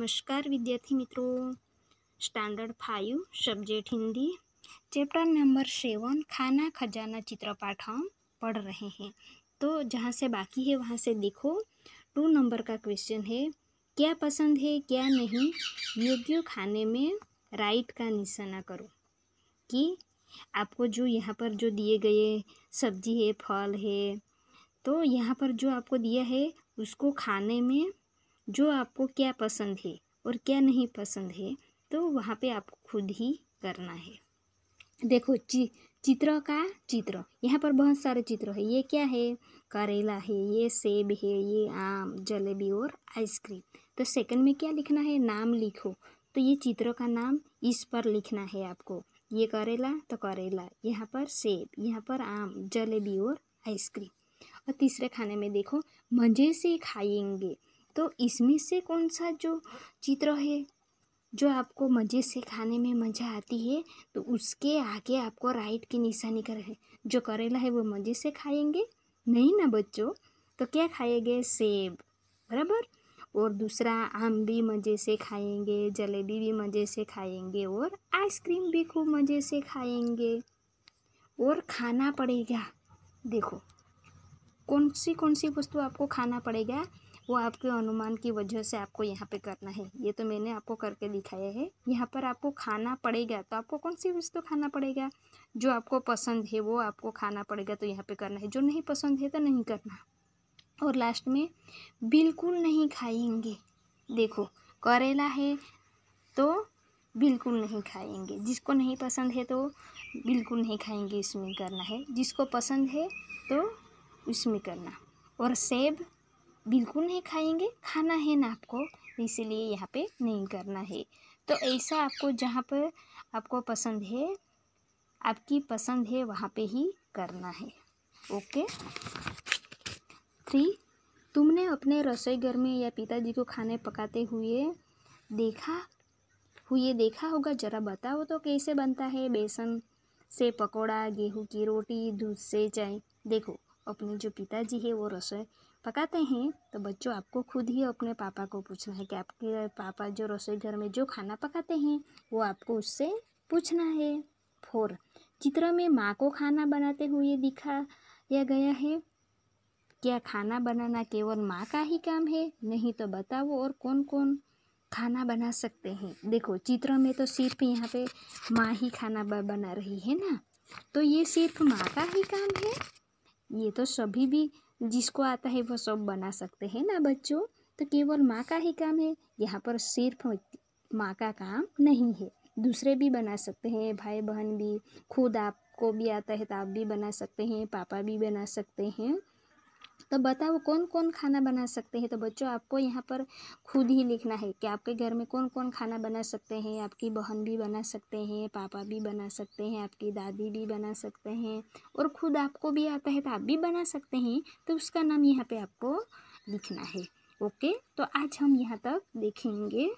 नमस्कार विद्यार्थी मित्रों standard five subject Hindi chapter number seven खाना खजाना चित्रपाठ हम पढ़ रहे हैं तो जहाँ से बाकी है वहाँ से देखो टू नंबर का क्वेश्चन है क्या पसंद है क्या नहीं योग्य खाने में राइट का निशाना करो कि आपको जो यहाँ पर जो दिए गए सब्जी है फल है तो यहाँ पर जो आपको दिया है उसको खाने में जो आपको क्या पसंद है और क्या नहीं पसंद है तो वहाँ पे आपको खुद ही करना है देखो ची चित्र का चित्र यहाँ पर बहुत सारे चित्र है ये क्या है करेला है ये सेब है ये आम जलेबी और आइसक्रीम तो सेकंड में क्या लिखना है नाम लिखो तो ये चित्र का नाम इस पर लिखना है आपको ये करेला तो करेला यहाँ पर सेब यहाँ पर आम जलेबी और आइसक्रीम और तीसरे खाने में देखो मज़े से खाएंगे तो इसमें से कौन सा जो चित्र है जो आपको मज़े से खाने में मज़ा आती है तो उसके आगे आपको राइट की निशानी कर है जो करेला है वो मज़े से खाएंगे नहीं ना बच्चों तो क्या खाएंगे सेब बराबर और दूसरा आम भी मज़े से खाएंगे जलेबी भी मज़े से खाएंगे और आइसक्रीम भी खूब मज़े से खाएंगे और खाना पड़ेगा देखो कौन सी कौन सी वस्तु आपको खाना पड़ेगा वो आपके अनुमान की वजह से आपको यहाँ पे करना है ये तो मैंने आपको करके दिखाया है यहाँ पर आपको खाना पड़ेगा तो आपको कौन सी वस्तु तो खाना पड़ेगा जो आपको पसंद है वो आपको खाना पड़ेगा तो यहाँ पे करना है जो नहीं पसंद है तो नहीं करना और लास्ट में बिल्कुल नहीं खाएंगे देखो करेला है तो बिल्कुल नहीं खाएंगे जिसको नहीं पसंद है तो बिल्कुल नहीं खाएंगे इसमें करना है जिसको पसंद है तो इसमें करना और सेब बिल्कुल नहीं खाएंगे खाना है ना आपको इसीलिए यहाँ पे नहीं करना है तो ऐसा आपको जहाँ पर आपको पसंद है आपकी पसंद है वहाँ पे ही करना है ओके थ्री तुमने अपने रसोई घर में या पिताजी को खाने पकाते हुए देखा हुए देखा होगा ज़रा बताओ तो कैसे बनता है बेसन से पकोड़ा गेहूं की रोटी दूध से चाय देखो अपने जो पिताजी है वो रसोई पकाते हैं तो बच्चों आपको खुद ही अपने पापा को पूछना है कि आपके पापा जो रसोई घर में जो खाना पकाते हैं वो आपको उससे पूछना है फोर चित्र में माँ को खाना बनाते हुए दिखाया गया है क्या खाना बनाना केवल माँ का ही काम है नहीं तो बताओ और कौन कौन खाना बना सकते हैं देखो चित्र में तो सिर्फ यहाँ पे माँ ही खाना बना रही है ना तो ये सिर्फ माँ का ही काम है ये तो सभी भी जिसको आता है वो सब बना सकते हैं ना बच्चों तो केवल माँ का ही काम है यहाँ पर सिर्फ माँ का काम नहीं है दूसरे भी बना सकते हैं भाई बहन भी खुद आपको भी आता है तो आप भी बना सकते हैं पापा भी बना सकते हैं तो बताओ कौन कौन खाना बना सकते हैं तो बच्चों आपको यहाँ पर खुद ही लिखना है कि आपके घर में कौन कौन खाना बना सकते हैं आपकी बहन भी बना सकते हैं पापा भी बना सकते हैं आपकी दादी भी बना सकते हैं और खुद आपको भी आता है तो आप भी बना सकते हैं तो उसका नाम यहाँ पर आपको लिखना है ओके तो आज हम यहाँ तक देखेंगे